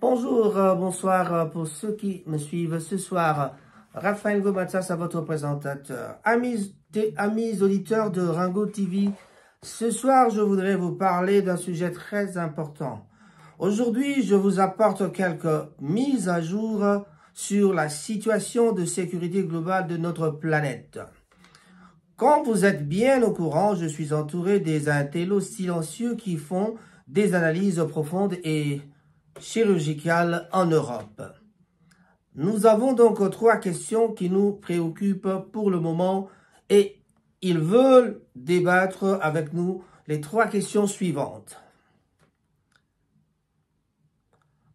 Bonjour, euh, bonsoir euh, pour ceux qui me suivent ce soir. Raphaël Gomatsas à votre présentateur. Amis, amis auditeurs de Ringo TV, ce soir je voudrais vous parler d'un sujet très important. Aujourd'hui, je vous apporte quelques mises à jour sur la situation de sécurité globale de notre planète. Quand vous êtes bien au courant, je suis entouré des intellos silencieux qui font des analyses profondes et chirurgicales en Europe. Nous avons donc trois questions qui nous préoccupent pour le moment et ils veulent débattre avec nous les trois questions suivantes.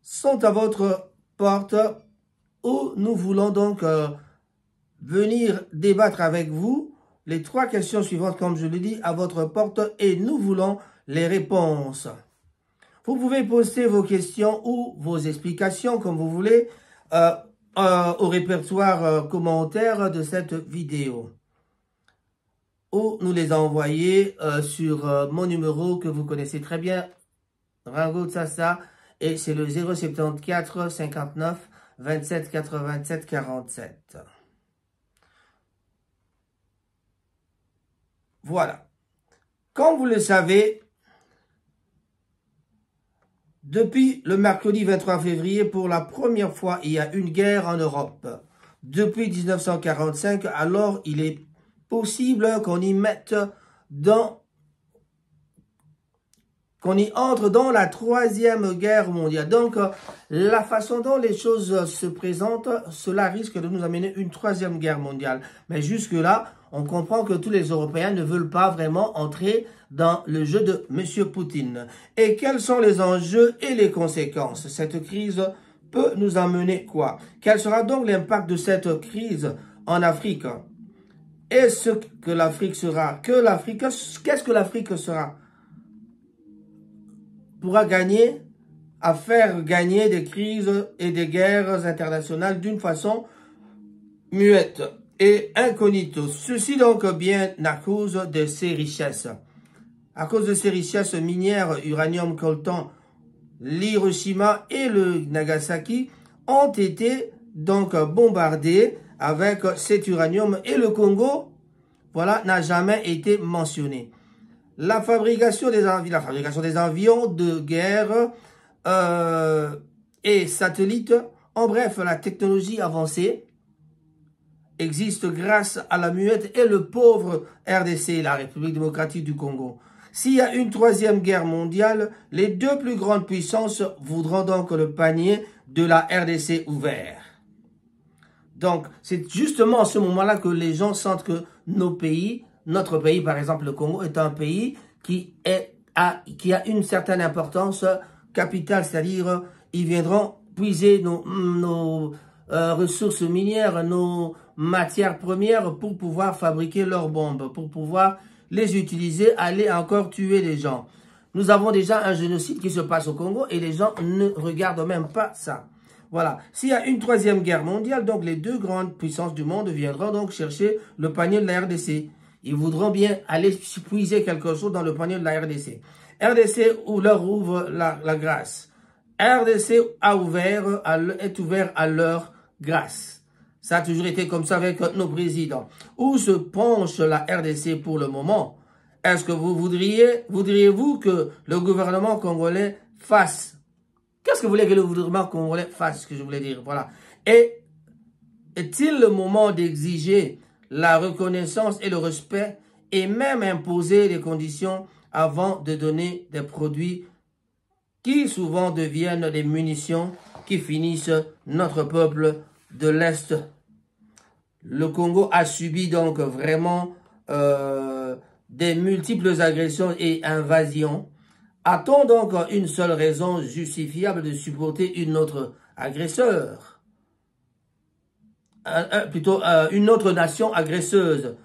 Sont à votre porte où nous voulons donc euh, venir débattre avec vous les trois questions suivantes, comme je l'ai dis à votre porte et nous voulons les réponses. Vous pouvez poster vos questions ou vos explications comme vous voulez euh, euh, au répertoire euh, commentaire de cette vidéo. Ou nous les envoyer sur mon numéro que vous connaissez très bien, Rango Tsassa, et c'est le 074 59 27 87 47. Voilà. Comme vous le savez, depuis le mercredi 23 février, pour la première fois, il y a une guerre en Europe. Depuis 1945, alors il est possible qu'on y mette dans qu'on y entre dans la troisième guerre mondiale. Donc, euh, la façon dont les choses euh, se présentent, cela risque de nous amener une troisième guerre mondiale. Mais jusque-là, on comprend que tous les Européens ne veulent pas vraiment entrer dans le jeu de M. Poutine. Et quels sont les enjeux et les conséquences Cette crise peut nous amener quoi Quel sera donc l'impact de cette crise en Afrique est ce que l'Afrique sera Que l'Afrique Qu'est-ce que l'Afrique sera pourra gagner à faire gagner des crises et des guerres internationales d'une façon muette et incognito Ceci donc bien à cause de ses richesses. À cause de ces richesses minières, uranium, coltan, l'Hiroshima et le Nagasaki ont été donc bombardés avec cet uranium et le Congo, voilà, n'a jamais été mentionné la fabrication des, la fabrication des avions de guerre euh, et satellites. En bref, la technologie avancée existe grâce à la muette et le pauvre RDC, la République démocratique du Congo. S'il y a une troisième guerre mondiale, les deux plus grandes puissances voudront donc le panier de la RDC ouvert. Donc, c'est justement à ce moment-là que les gens sentent que nos pays notre pays, par exemple le Congo, est un pays qui, est, a, qui a une certaine importance capitale, c'est-à-dire ils viendront puiser nos, euh, ressources minières, nos matières premières pour pouvoir fabriquer leurs bombes, pour pouvoir les utiliser, aller encore tuer les gens. Nous avons déjà un génocide qui se passe au Congo et les gens ne regardent même pas ça. Voilà. S'il y a une troisième guerre mondiale, donc les deux grandes puissances du monde viendront donc chercher le panier de la RDC. Ils voudront bien aller puiser quelque chose dans le panier de la RDC. RDC leur ouvre la, grâce. RDC ouvert, est ouvert à leur grâce. Ça a toujours été comme ça avec nos présidents. Où se penche la RDC pour le moment Est-ce que vous voudriez, voudriez-vous que le gouvernement congolais fasse Qu'est-ce que vous voulez que le gouvernement congolais fasse, ce que je voulais dire, voilà. Et est-il le moment d'exiger la reconnaissance et le respect et même imposer des conditions avant de donner des produits qui souvent deviennent des munitions qui finissent notre peuple de l'Est. Le Congo a subi donc vraiment euh, des multiples agressions et invasions. A-t-on donc une seule raison justifiable de supporter une autre agresseur plutôt euh, une autre nation agresseuse.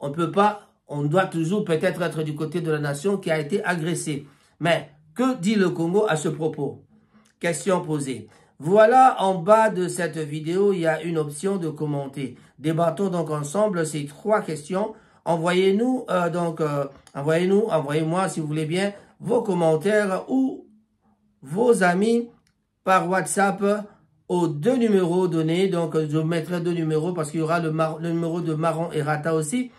On ne peut pas, on doit toujours peut-être être du côté de la nation qui a été agressée. Mais que dit le Congo à ce propos Question posée. Voilà, en bas de cette vidéo, il y a une option de commenter. Débattons donc ensemble ces trois questions. Envoyez-nous, euh, donc, euh, envoyez-nous, envoyez-moi, si vous voulez bien, vos commentaires ou vos amis par WhatsApp aux deux numéros donnés. Donc, je mettrai deux numéros parce qu'il y aura le, numéro de Marron et Rata aussi.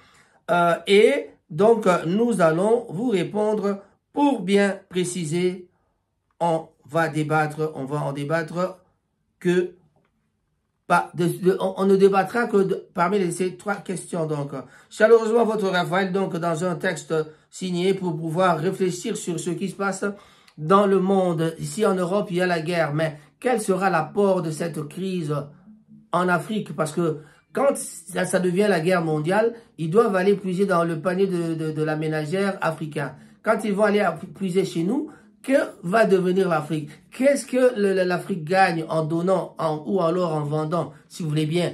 Euh, et donc, nous allons vous répondre pour bien préciser. On va débattre, on va en débattre que... pas, on, ne débattra que parmi les, ces trois questions. Donc, chaleureusement, votre Raphaël, donc, dans un texte signé pour pouvoir réfléchir sur ce qui se passe dans le monde. Ici, en Europe, il y a la guerre, mais quel sera l'apport de cette crise en Afrique Parce que quand ça, devient la guerre mondiale, ils doivent aller puiser dans le panier de, la ménagère africaine. Quand ils vont aller puiser chez nous, que va devenir l'Afrique Qu'est-ce que l'Afrique gagne en donnant en, ou alors en vendant, si vous voulez bien,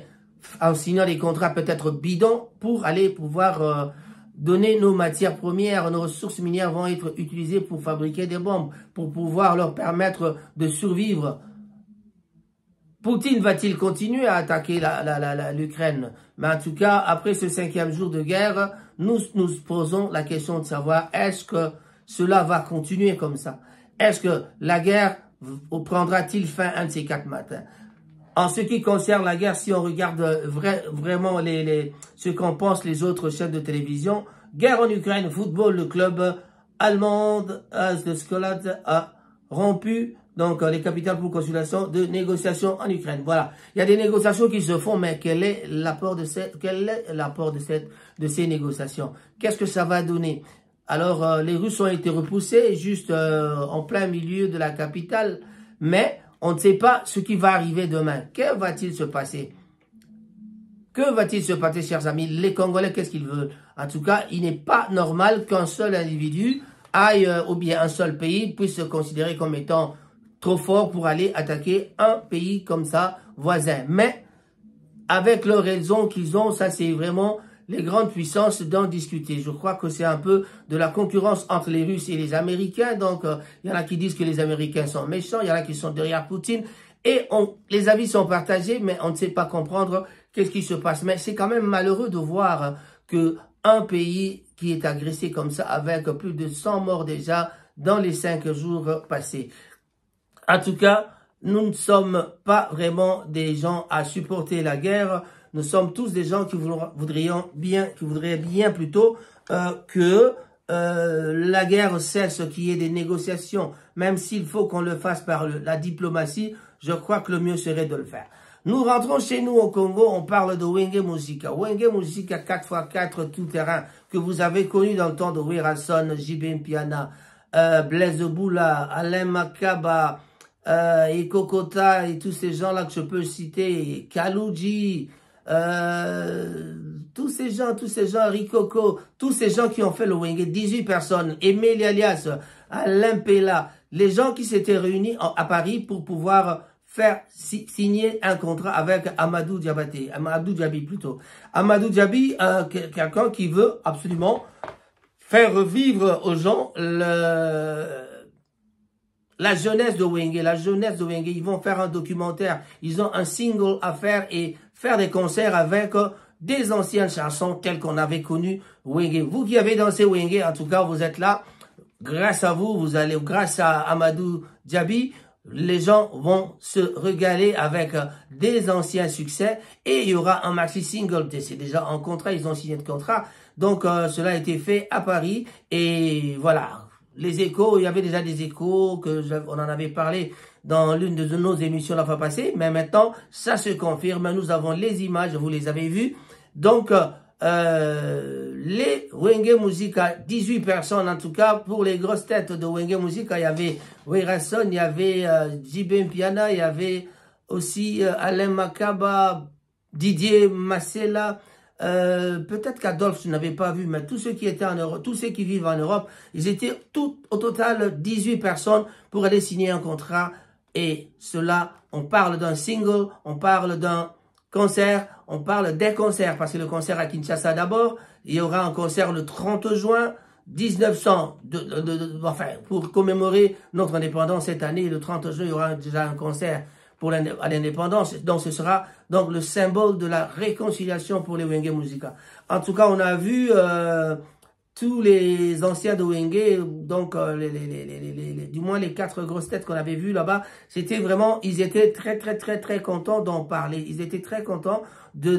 en signant des contrats peut-être bidons pour aller pouvoir euh, donner nos matières premières, nos ressources minières vont être utilisées pour fabriquer des bombes, pour pouvoir leur permettre de survivre Poutine va-t-il continuer à attaquer l'Ukraine Mais en tout cas, après ce cinquième jour de guerre, nous nous posons la question de savoir est-ce que cela va continuer comme ça Est-ce que la guerre prendra-t-il fin un de ces quatre matins en ce qui concerne la guerre, si on regarde vraiment ce qu'en pensent les autres chaînes de télévision, guerre en Ukraine, football, le club allemand euh, de a rompu donc euh, les capitales pour consultation de négociations en Ukraine. Voilà, il y a des négociations qui se font, mais quel est l'apport de cette, quel est l'apport de cette, de ces négociations Qu'est-ce que ça va donner Alors euh, les Russes ont été repoussés juste euh, en plein milieu de la capitale, mais on ne sait pas ce qui va arriver demain. Que va-t-il se passer que va-t-il se passer, chers amis Les Congolais, qu'est-ce qu'ils veulent En tout cas, il n'est pas normal qu'un seul individu aille, ou bien un seul pays, puisse se considérer comme étant trop fort pour aller attaquer un pays comme ça, voisin. Mais avec leurs raison qu'ils ont, ça c'est vraiment les grandes puissances d'en discuter. Je crois que c'est un peu de la concurrence entre les Russes et les Américains. Donc, euh, il y en a qui disent que les Américains sont méchants, il y en a qui sont derrière Poutine. Et les avis sont partagés, mais on ne sait pas comprendre qu'est-ce qui se passe. Mais c'est quand même malheureux de voir que un pays qui est agressé comme ça, avec plus de 100 morts déjà dans les cinq jours passés. En tout cas, nous ne sommes pas vraiment des gens à supporter la guerre. Nous sommes tous des gens qui voudrions bien, qui voudraient bien plutôt euh, que euh, la guerre cesse, qu'il y ait des négociations, même s'il faut qu'on le fasse par la diplomatie. Je crois que le mieux serait de le faire. Nous rentrons chez nous au Congo, on parle de Wenge Musica. Wenge Musica 4x4 tout terrain que vous avez connu dans le temps de Wirasson, Jibin Piana, euh, Blaise Boula, Alain Makaba, euh, et Kokota et tous ces gens-là que je peux citer, Kalouji, euh, tous ces gens, tous ces gens, Ricoco tous ces gens qui ont fait le wing 18 personnes, Emile Alias, Alain Pella, les gens qui s'étaient réunis à Paris pour pouvoir faire signer un contrat avec Amadou Diabaté, Amadou Diaby plutôt. Amadou Diaby, euh, quelqu'un qui veut absolument faire revivre aux gens le, la jeunesse de Wenge, la jeunesse de Wenge, ils vont faire un documentaire, ils ont un single à faire et faire des concerts avec euh, des anciennes chansons telles qu'on avait connues Wenge. Vous qui avez dansé Wenge, en tout cas, vous êtes là. Grâce à vous, vous allez, grâce à Amadou Djabi, les gens vont se régaler avec euh, des anciens succès et il y aura un maxi single. C'est déjà un contrat, ils ont signé de contrat. Donc euh, cela a été fait à Paris et voilà, les échos, il y avait déjà des échos, que on en avait parlé dans l'une de nos émissions la fois passée, mais maintenant, ça se confirme, nous avons les images, vous les avez vues. Donc, euh, les Wenge Musica, 18 personnes en tout cas, pour les grosses têtes de Wenge Musica, il y avait Wilson, il y avait euh, Jibem Piana, il y avait aussi euh, Alain Makaba, Didier massella. Euh, peut-être qu'Adolphe, je n'avais pas vu, mais tous ceux qui étaient en Europe, tous ceux qui vivent en Europe, ils étaient tout, au total 18 personnes pour aller signer un contrat. Et cela, on parle d'un single, on parle d'un concert, on parle des concerts, parce que le concert à Kinshasa d'abord, il y aura un concert le 30 juin 1900, de, enfin, pour commémorer notre indépendance cette année, le 30 juin, il y aura déjà un concert pour l'indépendance. Donc ce sera donc le symbole de la réconciliation pour les Wenge Musica. En tout cas, on a vu euh, tous les anciens de Wenge, donc euh, les, les, les, du moins les quatre grosses têtes qu'on avait vues là-bas, c'était vraiment, ils étaient très très très très contents d'en parler. Ils étaient très contents de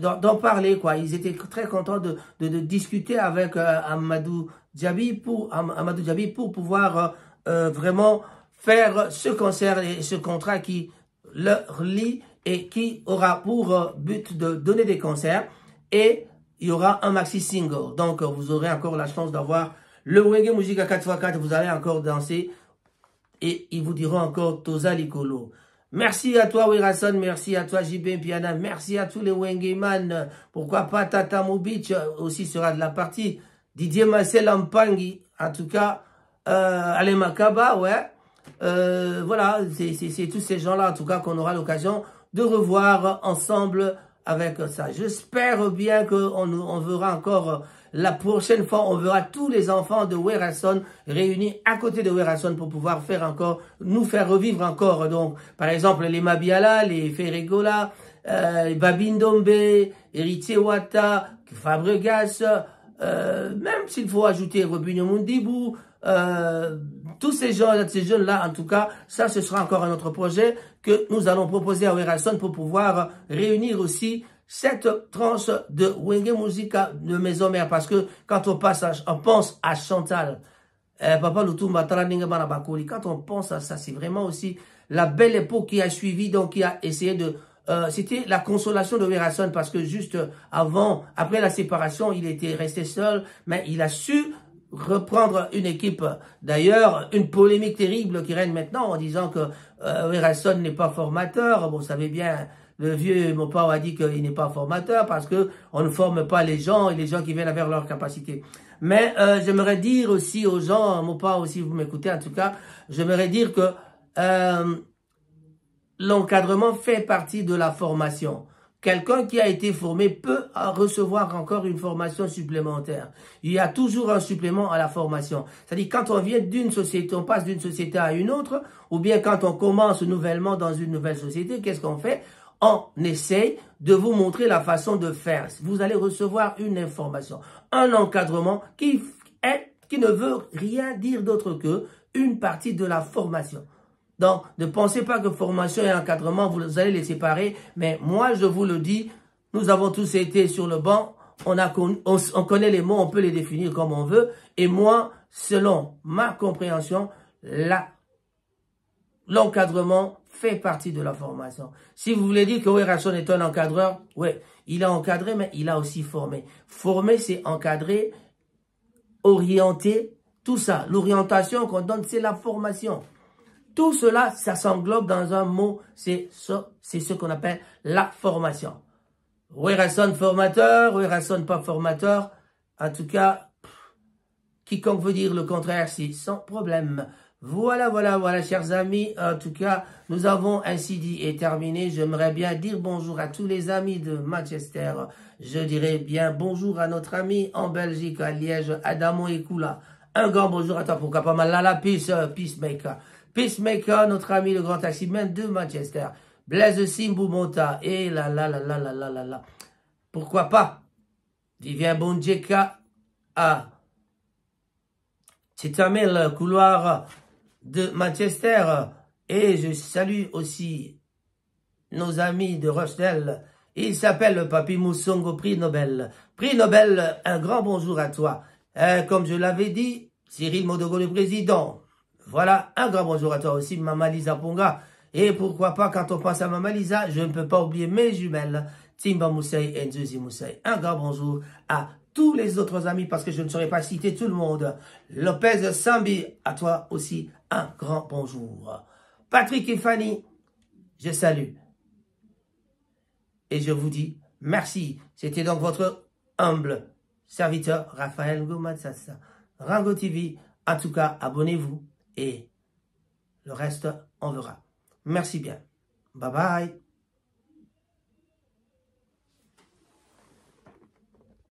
d'en de, parler quoi. Ils étaient très contents de, de, discuter avec euh, Amadou Djabi pour Amadou Djabi pour pouvoir vraiment faire ce concert et ce contrat qui leur lit et qui aura pour euh, but de donner des concerts et il y aura un maxi single. Donc, euh, vous aurez encore la chance d'avoir le musique à 4x4. Vous allez encore danser et ils vous diront encore Toza l'icolo Merci à toi, Wirason. Merci à toi, JB Piana. Merci à tous les Wengeman. Pourquoi pas Tata Beach euh, aussi sera de la partie. Didier Marcel Ampangi. En tout cas, euh, Makaba, ouais. Euh, voilà, c'est tous ces gens-là, en tout cas, qu'on aura l'occasion de revoir ensemble avec ça. J'espère bien qu'on on verra encore, euh, la prochaine fois, on verra tous les enfants de Werrason réunis à côté de Werrason pour pouvoir faire encore, nous faire revivre encore. Donc, par exemple, les Mabiala, les Ferregola, euh, Babindombe, Wata, Fabregas, euh, même s'il faut ajouter Robinho Mundibou, euh, tous ces jeunes, ces jeunes-là, en tout cas, ça, ce sera encore un autre projet que nous allons proposer à Werason pour pouvoir réunir aussi cette tranche de Wenge Musica de Maison Mère. Parce que quand on, passe à, on pense à Chantal, euh, Papa Lutumba, quand on pense à ça, c'est vraiment aussi la belle époque qui a suivi, donc qui a essayé de... Euh, c'était la consolation de Werason parce que juste avant, après la séparation, il était resté seul, mais il a su reprendre une équipe. D'ailleurs, une polémique terrible qui règne maintenant en disant que euh, n'est pas formateur. vous savez bien, le vieux Mopao a dit qu'il n'est pas formateur parce que on ne forme pas les gens et les gens qui viennent avec leurs capacités. Mais euh, j'aimerais dire aussi aux gens, Mopao si aussi, vous m'écoutez en tout cas, j'aimerais dire que euh, l'encadrement fait partie de la formation. Quelqu'un qui a été formé peut recevoir encore une formation supplémentaire. Il y a toujours un supplément à la formation. C'est-à-dire quand on vient d'une société, on passe d'une société à une autre, ou bien quand on commence nouvellement dans une nouvelle société, qu'est-ce qu'on fait On essaye de vous montrer la façon de faire. Vous allez recevoir une information, un encadrement qui, est, qui ne veut rien dire d'autre que une partie de la formation. Donc, ne pensez pas que formation et encadrement, vous allez les séparer. Mais moi, je vous le dis, nous avons tous été sur le banc. On, connaît les mots, on peut les définir comme on veut. Et moi, selon ma compréhension, l'encadrement fait partie de la formation. Si vous voulez dire que oui, est un encadreur, oui, il a encadré, mais il a aussi formé. Former, c'est encadrer, orienter, tout ça. L'orientation qu'on donne, c'est la formation. Tout cela, ça s'englobe dans un mot, c'est ce qu'on appelle la formation. Raison formateur, raison pas formateur, en tout cas, quiconque veut dire le contraire, c'est sans problème. Voilà, voilà, voilà, chers amis. En tout cas, nous avons ainsi dit et terminé. J'aimerais bien dire bonjour à tous les amis de Manchester. Je dirais bien bonjour à notre ami en Belgique, à Liège, Adamo Kula. Un grand bonjour à toi, pourquoi pas mal, la, la peace, peacemaker. Chris Peacemaker, notre ami le grand man de Manchester. Blaise Mota. Et là, là, là, là, là, là, là, Pourquoi pas vient Bondjeka à le couloir de Manchester. Et je salue aussi nos amis de Rochdale. Il s'appelle Papi Moussongo, prix Nobel. Prix Nobel, un grand bonjour à toi. Euh, comme je l'avais dit, Cyril Modogo, le président, voilà un grand bonjour à toi aussi, Maman Lisa Ponga. Et pourquoi pas, quand on pense à Mama Lisa, je ne peux pas oublier mes jumelles, Timba Moussaï et Nzuzi Moussaï. Un grand bonjour à tous les autres amis, parce que je ne saurais pas citer tout le monde. Lopez Sambi, à toi aussi, un grand bonjour. Patrick et Fanny, je salue. Et je vous dis merci. C'était donc votre humble serviteur Raphaël Goumatsassa, Rango TV, en tout cas, abonnez-vous et le reste, on verra. Merci bien. Bye bye.